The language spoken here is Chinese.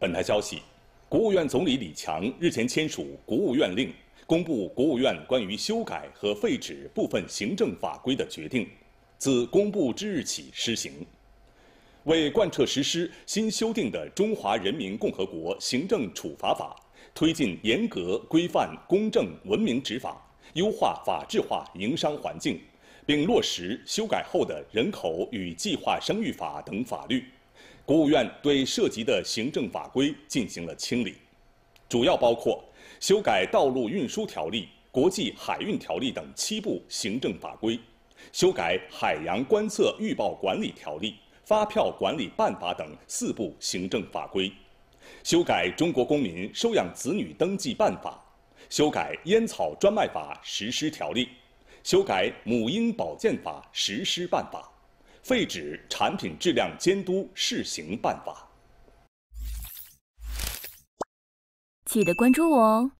本台消息，国务院总理李强日前签署国务院令，公布国务院关于修改和废止部分行政法规的决定，自公布之日起施行。为贯彻实施新修订的《中华人民共和国行政处罚法》，推进严格规范公正文明执法，优化法治化营商环境，并落实修改后的人口与计划生育法等法律。国务院对涉及的行政法规进行了清理，主要包括修改《道路运输条例》《国际海运条例》等七部行政法规，修改《海洋观测预报管理条例》《发票管理办法》等四部行政法规，修改《中国公民收养子女登记办法》，修改《烟草专卖法实施条例》，修改《母婴保健法实施办法》。废纸产品质量监督试行办法。记得关注我哦。